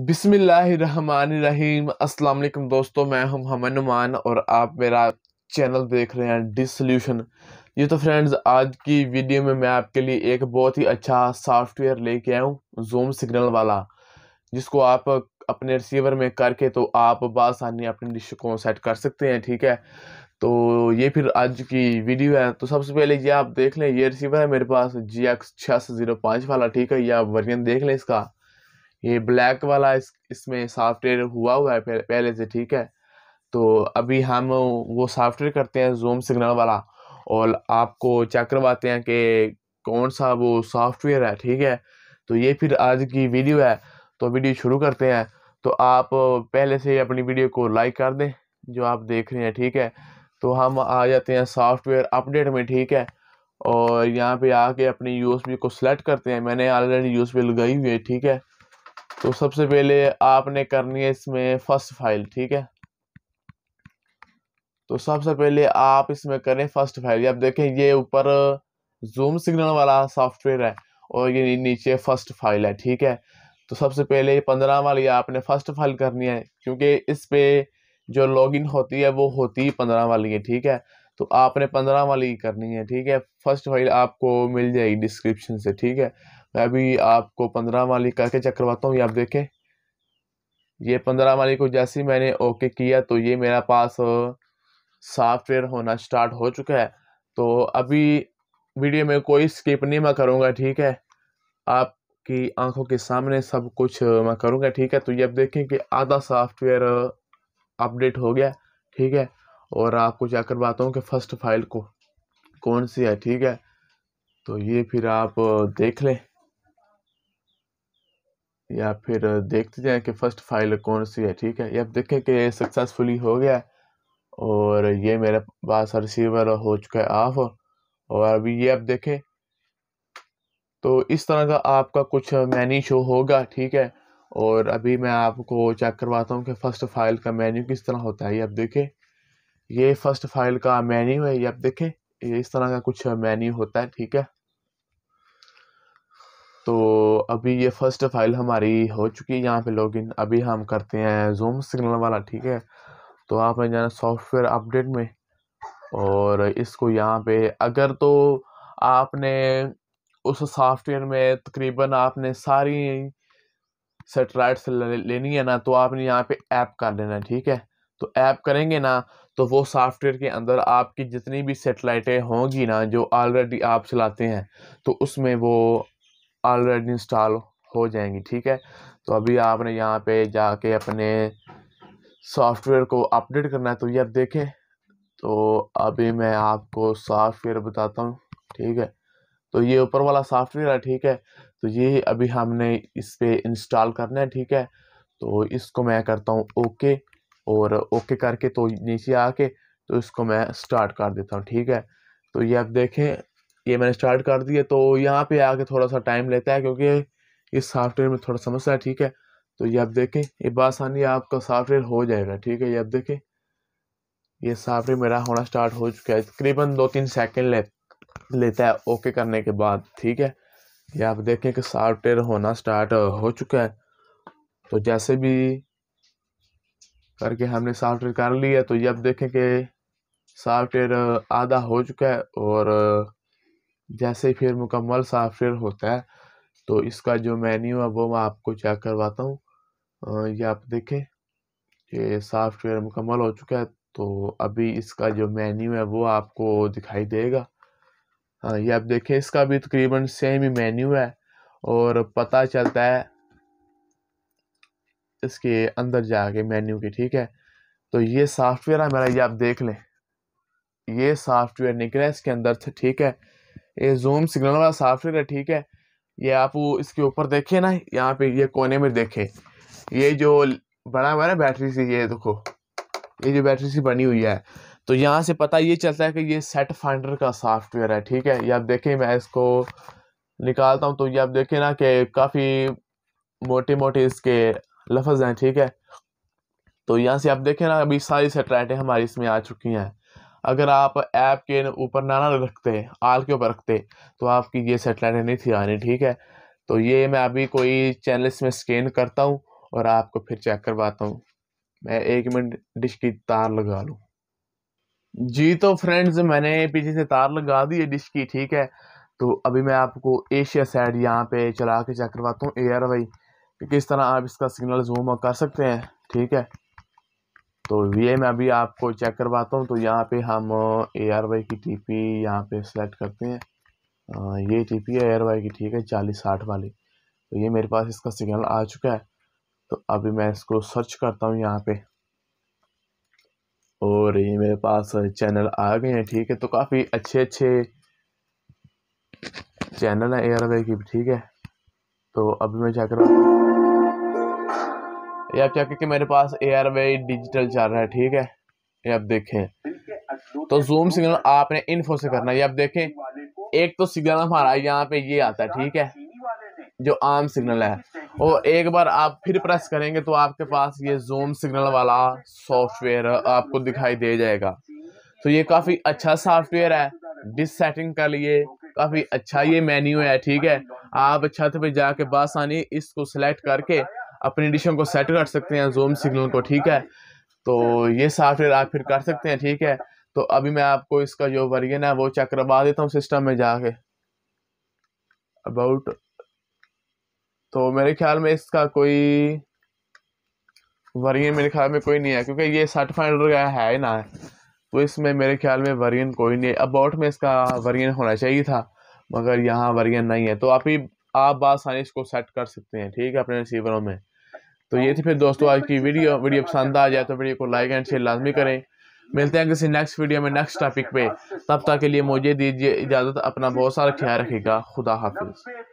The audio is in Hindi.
अस्सलाम वालेकुम दोस्तों मैं हूं हमन नुमान और आप मेरा चैनल देख रहे हैं डिसोल्यूशन ये तो फ्रेंड्स आज की वीडियो में मैं आपके लिए एक बहुत ही अच्छा सॉफ्टवेयर लेके आया हूं जूम सिग्नल वाला जिसको आप अपने रिसीवर में करके तो आप बासानी अपने डिश को सेट कर सकते हैं ठीक है तो ये फिर आज की वीडियो है तो सबसे पहले ये आप देख लें ये रिसीवर है मेरे पास जी एक्स छः वाला ठीक है ये आप वर्जन देख लें इसका ये ब्लैक वाला इस इसमें सॉफ्टवेयर हुआ हुआ है पहले से ठीक है तो अभी हम वो सॉफ्टवेयर करते हैं जूम सिग्नल वाला और आपको चेक करवाते हैं कि कौन सा वो सॉफ्टवेयर है ठीक है तो ये फिर आज की वीडियो है तो वीडियो शुरू करते हैं तो आप पहले से अपनी वीडियो को लाइक कर दें जो आप देख रहे हैं ठीक है तो हम आ जाते हैं सॉफ्टवेयर अपडेट में ठीक है और यहाँ पे आके अपनी यूएसबी को सिलेक्ट करते हैं मैंने ऑलरेडी यूएसबी लगाई हुई है ठीक है तो सबसे पहले आपने करनी है इसमें फर्स्ट फाइल ठीक है तो सबसे पहले आप इसमें करें फर्स्ट फाइल आप देखें ये ऊपर जूम सिग्नल वाला सॉफ्टवेयर है और ये नीचे फर्स्ट फाइल है ठीक है तो सबसे पहले पंद्रह वाली आपने फर्स्ट फाइल करनी है क्योंकि इस पे जो लॉगिन होती है वो होती ही पंद्रह वाली है ठीक है तो आपने पंद्रह वाली करनी है ठीक है फर्स्ट फाइल आपको मिल जाएगी डिस्क्रिप्शन से ठीक है मैं अभी आपको पंद्रह माली करके चेक करवाता हूँ ये आप देखें ये पंद्रह माली को जैसे ही मैंने ओके किया तो ये मेरा पास सॉफ्टवेयर होना स्टार्ट हो चुका है तो अभी वीडियो में कोई स्किप नहीं मैं करूँगा ठीक है आपकी आंखों के सामने सब कुछ मैं करूँगा ठीक है तो ये आप देखें कि आधा सॉफ्टवेयर अपडेट हो गया ठीक है और आपको चेक करवाता हूँ कि फ़र्स्ट फाइल को कौन सी है ठीक है तो ये फिर आप देख लें या फिर देखते जाएं कि फ़र्स्ट फाइल कौन सी है ठीक है ये आप देखें कि सक्सेसफुली हो गया और ये मेरे पास रिसीवर हो चुका है ऑफ और अभी ये आप देखें तो इस तरह का आपका कुछ मेन्यू शो होगा ठीक है और अभी मैं आपको चेक करवाता हूँ कि फ़र्स्ट फाइल का मेन्यू किस तरह होता है ये आप देखें ये फ़र्स्ट फाइल का मेन्यू है ये आप देखें ये इस तरह का कुछ मेन्यू होता है ठीक है तो अभी ये फर्स्ट फाइल हमारी हो चुकी है यहाँ पे लॉगिन अभी हम करते हैं जूम सिग्नल वाला ठीक है तो आपने जाना सॉफ्टवेयर अपडेट में और इसको यहाँ पे अगर तो आपने उस सॉफ्टवेयर में तकरीबन आपने सारी सेटेलाइट्स लेनी है ना तो आपने यहाँ पे ऐप कर लेना ठीक है तो ऐप करेंगे ना तो वो सॉफ्टवेयर के अंदर आपकी जितनी भी सेटेलाइटें होंगी ना जो ऑलरेडी आप चलाते हैं तो उसमें वो ऑलरेडी इंस्टॉल हो जाएंगी ठीक है तो अभी आपने यहाँ पे जाके अपने सॉफ्टवेयर को अपडेट करना है तो ये आप देखें तो अभी मैं आपको सॉफ्टवेयर बताता हूँ ठीक है तो ये ऊपर वाला सॉफ्टवेयर है ठीक है तो ये अभी हमने इस पर इंस्टॉल करना है ठीक है तो इसको मैं करता हूँ ओके और ओके करके तो नीचे आके तो इसको मैं स्टार्ट कर देता हूँ ठीक है तो ये आप देखें ये मैंने स्टार्ट कर दिया तो यहाँ पे आके थोड़ा सा टाइम लेता है क्योंकि इस सॉफ्टवेयर में थोड़ा समस्या है ठीक है तो ये आप देखें ये बासानी आपका सॉफ्टवेयर हो जाएगा ठीक है ये आप देखें ये सॉफ्टवेयर मेरा होना स्टार्ट हो चुका है तकरीबन दो तीन सेकेंड ले, लेता है ओके करने के बाद ठीक है ये आप देखें कि सॉफ्टवेयर होना स्टार्ट हो चुका है तो जैसे भी करके हमने सॉफ्टवेयर कर लिया तो ये आप देखें कि सॉफ्टवेयर आधा हो चुका है और जैसे फिर मुकम्मल सॉफ्टवेयर होता है तो इसका जो मेन्यू है वो मैं आपको चेक करवाता हूँ ये आप देखें कि सॉफ्टवेयर मुकम्मल हो चुका है तो अभी इसका जो मेन्यू है वो आपको दिखाई देगा हाँ ये आप देखें इसका भी तकरीबन सेम ही मेन्यू है और पता चलता है इसके अंदर जाके मेन्यू के ठीक है तो ये सॉफ्टवेयर है मेरा ये आप देख लें ये सॉफ्टवेयर निकला है इसके अंदर से ठीक है ये जूम सिग्नल वाला सॉफ्टवेयर है ठीक है ये आप वो इसके ऊपर देखें ना यहाँ पे ये कोने में देखें ये जो बना हुआ है ना बैटरी से ये देखो ये जो बैटरी से बनी हुई है तो यहाँ से पता ये चलता है कि ये सेट फाइंडर का सॉफ्टवेयर है ठीक है ये आप देखें मैं इसको निकालता हूँ तो ये आप देखें ना कि काफ़ी मोटे मोटे इसके लफज हैं ठीक है तो यहाँ से आप देखें ना अभी सारी सेटेलाइटें हमारी इसमें आ चुकी हैं अगर आप ऐप के ऊपर ना ना रखते आल के ऊपर रखते तो आपकी ये सेटेलाइट नहीं थी आनी ठीक है तो ये मैं अभी कोई चैनल में स्कैन करता हूँ और आपको फिर चेक करवाता हूँ मैं एक मिनट डिश की तार लगा लूँ जी तो फ्रेंड्स मैंने पीछे से तार लगा दी है डिश की ठीक है तो अभी मैं आपको एशिया साइड यहाँ पे चला के चेक करवाता हूँ एयर वाई कि किस तरह आप इसका सिग्नल जूम कर सकते हैं ठीक है तो ये मैं अभी आपको चेक करवाता हूँ तो यहाँ पे हम ए आर वाई की टी पी यहाँ पर सेलेक्ट करते हैं ये टी पी है ए आर वाई की ठीक है चालीस साठ वाली तो ये मेरे पास इसका सिग्नल आ चुका है तो अभी मैं इसको सर्च करता हूँ यहाँ पे और ये मेरे पास चैनल आ गए हैं ठीक है तो काफ़ी अच्छे अच्छे चैनल हैं ए आर वाई की ठीक है तो अभी मैं चेक करवाता हूँ ये आप चेक कि मेरे पास ए आर वे डिजिटल चल रहा है ठीक है ये आप देखें तो जूम सिग्नल आपने इन्फो से करना है ये आप देखें एक तो सिग्नल हमारा यहाँ पे ये आता है ठीक है जो आम सिग्नल है और एक बार आप फिर प्रेस करेंगे तो आपके पास ये जूम सिग्नल वाला सॉफ्टवेयर आपको दिखाई दे जाएगा तो ये काफ़ी अच्छा सॉफ्टवेयर है डिस सेटिंग कर लिए काफ़ी अच्छा ये मेन्यू है ठीक है आप छत पे जाके बासानी इसको सिलेक्ट करके अपनी डिशों को सेट कर सकते हैं जूम सिग्नल को ठीक है तो ये सॉफ्टवेयर आप फिर कर सकते हैं ठीक है तो अभी मैं आपको इसका जो वर्जन है वो चेक करवा देता हूँ सिस्टम में जाके अबाउट तो मेरे ख्याल में इसका कोई वर्जन मेरे ख्याल में कोई नहीं है क्योंकि ये सर्टिफाइड वगैरह है ही ना तो इसमें मेरे ख्याल में वर्जन कोई नहीं है अबाउट में इसका वर्जन होना चाहिए था मगर यहाँ वर्जन नहीं है तो आप ही आप बासानी इसको सेट कर सकते हैं ठीक है अपने रिसीवरों में तो ये थी फिर दोस्तों आज की वीडियो वीडियो पसंद आ जाए तो वीडियो को लाइक एंड शेयर लाजमी करें मिलते हैं किसी नेक्स्ट वीडियो में नेक्स्ट टॉपिक पे तब तक के लिए मुझे दीजिए इजाज़त अपना बहुत सारा ख्याल रखेगा खुदा हाफिज़